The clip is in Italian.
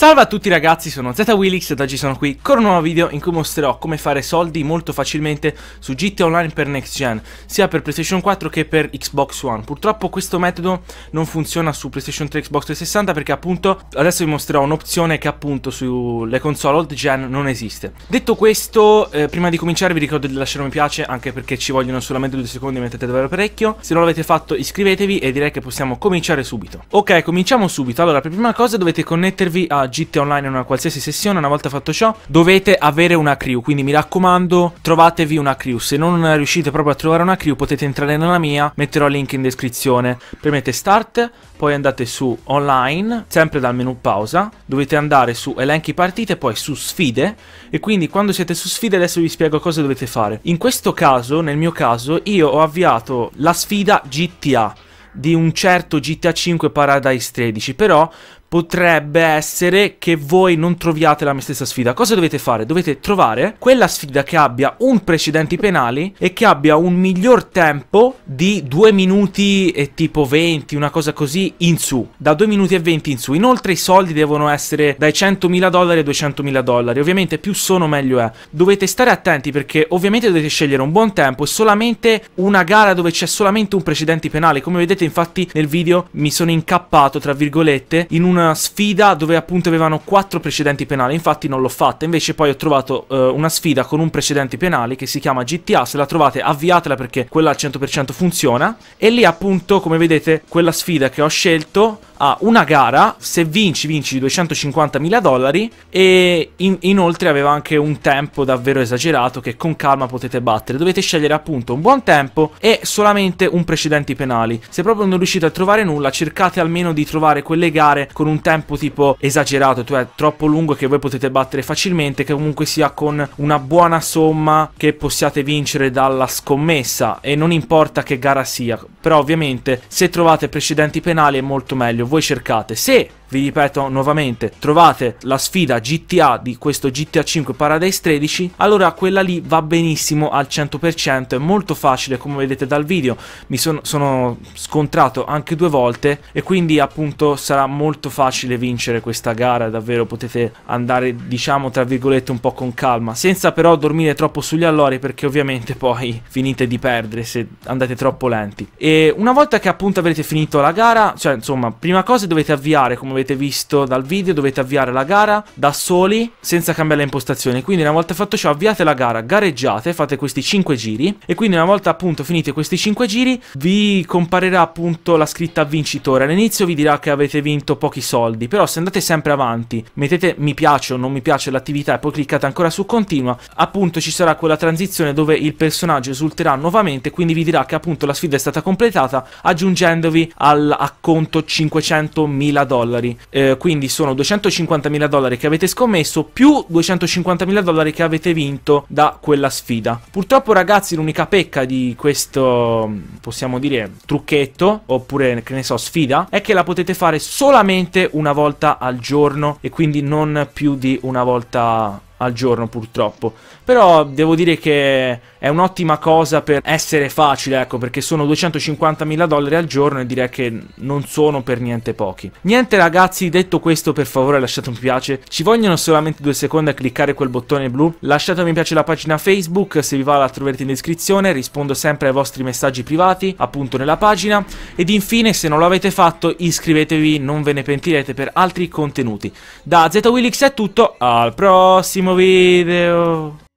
Salve a tutti ragazzi, sono ZWillix ed oggi sono qui con un nuovo video in cui mostrerò come fare soldi molto facilmente su GTA Online per Next Gen, sia per PlayStation 4 che per Xbox One. Purtroppo questo metodo non funziona su PlayStation 3 e Xbox 360 perché appunto adesso vi mostrerò un'opzione che appunto sulle console old gen non esiste. Detto questo, eh, prima di cominciare vi ricordo di lasciare un mi piace anche perché ci vogliono solamente due secondi e mettete davvero parecchio. Se non l'avete fatto iscrivetevi e direi che possiamo cominciare subito. Ok, cominciamo subito. Allora, per prima cosa dovete connettervi a GTA Online in una qualsiasi sessione, una volta fatto ciò dovete avere una crew, quindi mi raccomando trovatevi una crew, se non riuscite proprio a trovare una crew potete entrare nella mia, metterò il link in descrizione, premete start, poi andate su online, sempre dal menu pausa, dovete andare su elenchi partite, poi su sfide e quindi quando siete su sfide adesso vi spiego cosa dovete fare. In questo caso, nel mio caso, io ho avviato la sfida GTA di un certo GTA 5 Paradise 13, però potrebbe essere che voi non troviate la mia stessa sfida. Cosa dovete fare? Dovete trovare quella sfida che abbia un precedenti penali e che abbia un miglior tempo di 2 minuti e tipo 20, una cosa così, in su. Da 2 minuti e 20 in su. Inoltre i soldi devono essere dai 100.000 dollari ai 200.000 dollari. Ovviamente più sono meglio è. Dovete stare attenti perché ovviamente dovete scegliere un buon tempo e solamente una gara dove c'è solamente un precedenti penale. Come vedete vedete infatti nel video mi sono incappato tra virgolette in una sfida dove appunto avevano quattro precedenti penali infatti non l'ho fatta invece poi ho trovato eh, una sfida con un precedente penale che si chiama GTA se la trovate avviatela perché quella al 100% funziona e lì appunto come vedete quella sfida che ho scelto a una gara, se vinci vinci 250.000 dollari e in inoltre aveva anche un tempo davvero esagerato che con calma potete battere. Dovete scegliere appunto un buon tempo e solamente un precedenti penali. Se proprio non riuscite a trovare nulla, cercate almeno di trovare quelle gare con un tempo tipo esagerato, cioè troppo lungo che voi potete battere facilmente, che comunque sia con una buona somma che possiate vincere dalla scommessa e non importa che gara sia. Però ovviamente se trovate precedenti penali è molto meglio voi cercate. Se vi ripeto nuovamente, trovate la sfida GTA di questo GTA 5 Paradise 13, allora quella lì va benissimo al 100%, è molto facile come vedete dal video, mi sono, sono scontrato anche due volte e quindi appunto sarà molto facile vincere questa gara, davvero potete andare diciamo tra virgolette un po' con calma, senza però dormire troppo sugli allori perché ovviamente poi finite di perdere se andate troppo lenti. E una volta che appunto avrete finito la gara, cioè insomma, prima cosa dovete avviare come vedete avete visto dal video, dovete avviare la gara da soli senza cambiare le impostazioni. Quindi una volta fatto ciò avviate la gara, gareggiate, fate questi 5 giri e quindi una volta appunto finite questi 5 giri vi comparirà appunto la scritta vincitore. All'inizio vi dirà che avete vinto pochi soldi, però se andate sempre avanti, mettete mi piace o non mi piace l'attività e poi cliccate ancora su continua, appunto ci sarà quella transizione dove il personaggio esulterà nuovamente, quindi vi dirà che appunto la sfida è stata completata aggiungendovi al acconto 500.000 dollari dollari. Eh, quindi sono 250.000 dollari che avete scommesso più 250.000 dollari che avete vinto da quella sfida. Purtroppo ragazzi l'unica pecca di questo, possiamo dire, trucchetto, oppure che ne so, sfida, è che la potete fare solamente una volta al giorno e quindi non più di una volta al giorno purtroppo. Però devo dire che è un'ottima cosa per essere facile, ecco, perché sono 250.000 dollari al giorno e direi che non sono per niente pochi. Niente ragazzi, detto questo per favore lasciate un piace, ci vogliono solamente due secondi a cliccare quel bottone blu, lasciate un mi piace alla pagina Facebook, se vi va la troverete in descrizione, rispondo sempre ai vostri messaggi privati, appunto nella pagina, ed infine se non lo avete fatto iscrivetevi, non ve ne pentirete per altri contenuti. Da ZWillix è tutto, al prossimo video!